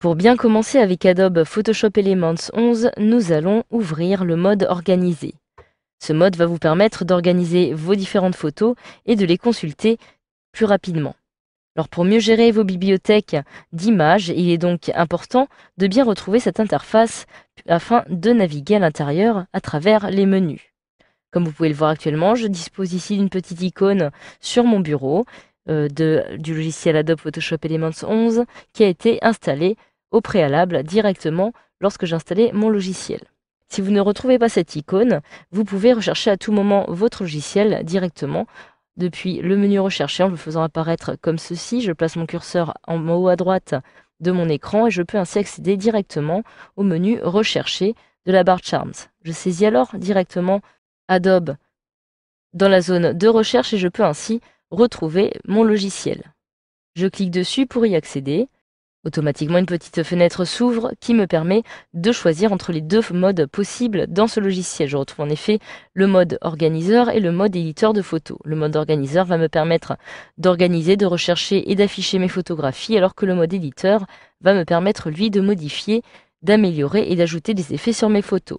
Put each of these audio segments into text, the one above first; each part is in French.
Pour bien commencer avec Adobe Photoshop Elements 11, nous allons ouvrir le mode Organiser. Ce mode va vous permettre d'organiser vos différentes photos et de les consulter plus rapidement. Alors pour mieux gérer vos bibliothèques d'images, il est donc important de bien retrouver cette interface afin de naviguer à l'intérieur à travers les menus. Comme vous pouvez le voir actuellement, je dispose ici d'une petite icône sur mon bureau euh, du logiciel Adobe Photoshop Elements 11 qui a été installé au préalable directement lorsque j'installais mon logiciel. Si vous ne retrouvez pas cette icône, vous pouvez rechercher à tout moment votre logiciel directement depuis le menu Rechercher en le faisant apparaître comme ceci. Je place mon curseur en haut à droite de mon écran et je peux ainsi accéder directement au menu Rechercher de la barre Charms. Je saisis alors directement Adobe dans la zone de recherche et je peux ainsi retrouver mon logiciel. Je clique dessus pour y accéder. Automatiquement, une petite fenêtre s'ouvre qui me permet de choisir entre les deux modes possibles dans ce logiciel. Je retrouve en effet le mode organiseur et le mode éditeur de photos. Le mode organiseur va me permettre d'organiser, de rechercher et d'afficher mes photographies, alors que le mode éditeur va me permettre, lui, de modifier, d'améliorer et d'ajouter des effets sur mes photos.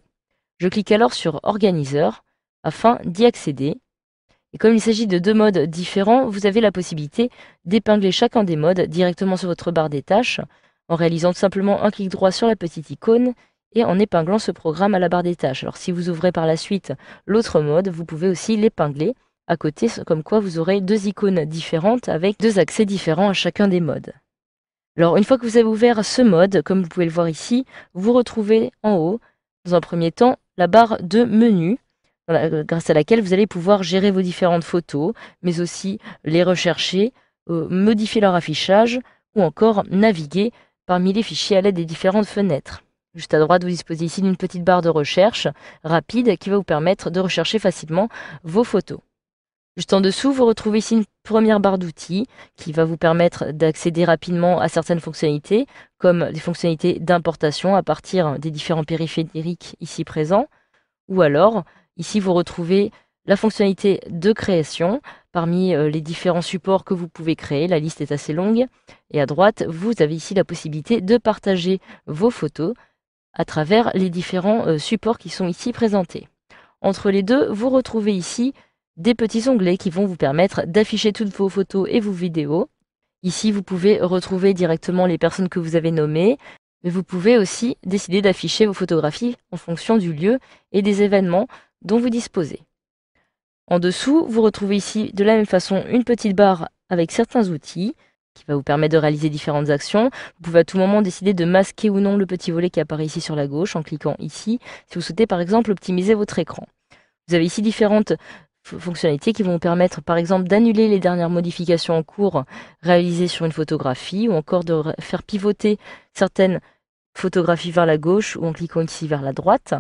Je clique alors sur Organiseur afin d'y accéder. Et comme il s'agit de deux modes différents, vous avez la possibilité d'épingler chacun des modes directement sur votre barre des tâches en réalisant tout simplement un clic droit sur la petite icône et en épinglant ce programme à la barre des tâches. Alors si vous ouvrez par la suite l'autre mode, vous pouvez aussi l'épingler à côté, comme quoi vous aurez deux icônes différentes avec deux accès différents à chacun des modes. Alors une fois que vous avez ouvert ce mode, comme vous pouvez le voir ici, vous retrouvez en haut, dans un premier temps, la barre de menu euh, grâce à laquelle vous allez pouvoir gérer vos différentes photos, mais aussi les rechercher, euh, modifier leur affichage ou encore naviguer parmi les fichiers à l'aide des différentes fenêtres. Juste à droite, vous disposez ici d'une petite barre de recherche rapide qui va vous permettre de rechercher facilement vos photos. Juste en dessous, vous retrouvez ici une première barre d'outils qui va vous permettre d'accéder rapidement à certaines fonctionnalités, comme des fonctionnalités d'importation à partir des différents périphériques ici présents, ou alors Ici, vous retrouvez la fonctionnalité de création parmi euh, les différents supports que vous pouvez créer. La liste est assez longue. Et à droite, vous avez ici la possibilité de partager vos photos à travers les différents euh, supports qui sont ici présentés. Entre les deux, vous retrouvez ici des petits onglets qui vont vous permettre d'afficher toutes vos photos et vos vidéos. Ici, vous pouvez retrouver directement les personnes que vous avez nommées, mais vous pouvez aussi décider d'afficher vos photographies en fonction du lieu et des événements dont vous disposez. En dessous, vous retrouvez ici de la même façon une petite barre avec certains outils qui va vous permettre de réaliser différentes actions. Vous pouvez à tout moment décider de masquer ou non le petit volet qui apparaît ici sur la gauche en cliquant ici si vous souhaitez par exemple optimiser votre écran. Vous avez ici différentes fonctionnalités qui vont vous permettre par exemple d'annuler les dernières modifications en cours réalisées sur une photographie ou encore de faire pivoter certaines photographies vers la gauche ou en cliquant ici vers la droite.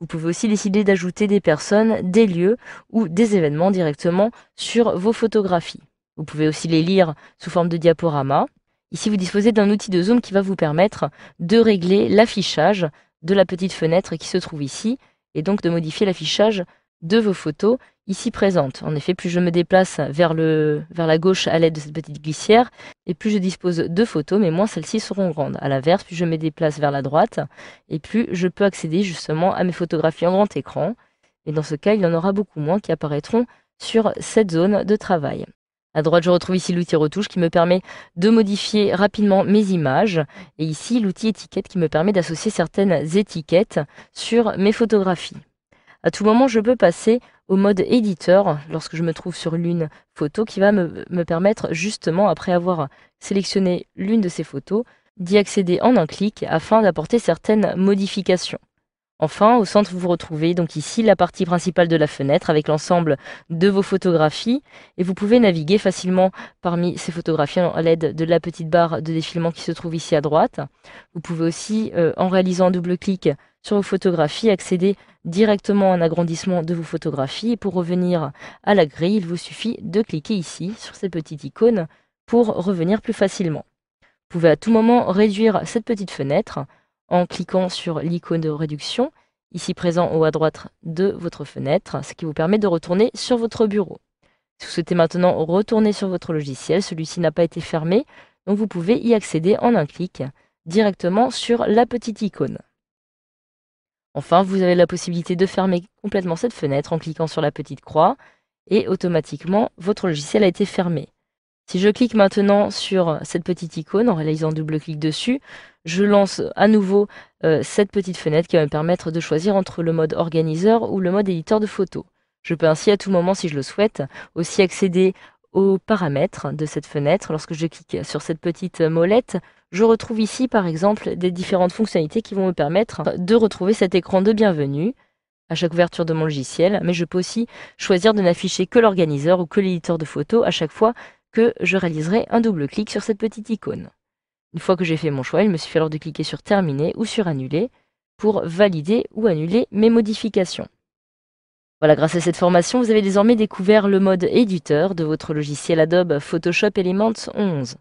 Vous pouvez aussi décider d'ajouter des personnes, des lieux ou des événements directement sur vos photographies. Vous pouvez aussi les lire sous forme de diaporama. Ici, vous disposez d'un outil de zoom qui va vous permettre de régler l'affichage de la petite fenêtre qui se trouve ici et donc de modifier l'affichage de vos photos ici présente. En effet, plus je me déplace vers, le, vers la gauche à l'aide de cette petite glissière, et plus je dispose de photos, mais moins celles-ci seront grandes. À l'inverse, plus je me déplace vers la droite, et plus je peux accéder justement à mes photographies en grand écran. Et dans ce cas, il y en aura beaucoup moins qui apparaîtront sur cette zone de travail. À droite, je retrouve ici l'outil retouche qui me permet de modifier rapidement mes images. Et ici, l'outil étiquette qui me permet d'associer certaines étiquettes sur mes photographies. À tout moment, je peux passer au mode éditeur lorsque je me trouve sur l'une photo qui va me, me, permettre justement, après avoir sélectionné l'une de ces photos, d'y accéder en un clic afin d'apporter certaines modifications. Enfin, au centre, vous retrouvez donc ici la partie principale de la fenêtre avec l'ensemble de vos photographies et vous pouvez naviguer facilement parmi ces photographies à l'aide de la petite barre de défilement qui se trouve ici à droite. Vous pouvez aussi, euh, en réalisant un double clic sur vos photographies, accéder directement à un agrandissement de vos photographies. Et pour revenir à la grille, il vous suffit de cliquer ici sur cette petite icône pour revenir plus facilement. Vous pouvez à tout moment réduire cette petite fenêtre en cliquant sur l'icône de réduction, ici présent au haut à droite de votre fenêtre, ce qui vous permet de retourner sur votre bureau. Si vous souhaitez maintenant retourner sur votre logiciel, celui-ci n'a pas été fermé, donc vous pouvez y accéder en un clic directement sur la petite icône. Enfin, vous avez la possibilité de fermer complètement cette fenêtre en cliquant sur la petite croix et automatiquement votre logiciel a été fermé. Si je clique maintenant sur euh, cette petite icône en réalisant un double clic dessus, je lance à nouveau euh, cette petite fenêtre qui va me permettre de choisir entre le mode organiseur ou le mode éditeur de photos. Je peux ainsi à tout moment, si je le souhaite, aussi accéder aux paramètres de cette fenêtre. Lorsque je clique sur cette petite molette, je retrouve ici par exemple des différentes fonctionnalités qui vont me permettre de retrouver cet écran de bienvenue à chaque ouverture de mon logiciel, mais je peux aussi choisir de n'afficher que l'organiseur ou que l'éditeur de photos à chaque fois que je réaliserai un double clic sur cette petite icône. Une fois que j'ai fait mon choix, il me suffit alors de cliquer sur Terminer ou sur Annuler pour valider ou annuler mes modifications. Voilà, grâce à cette formation, vous avez désormais découvert le mode éditeur de votre logiciel Adobe Photoshop Elements 11.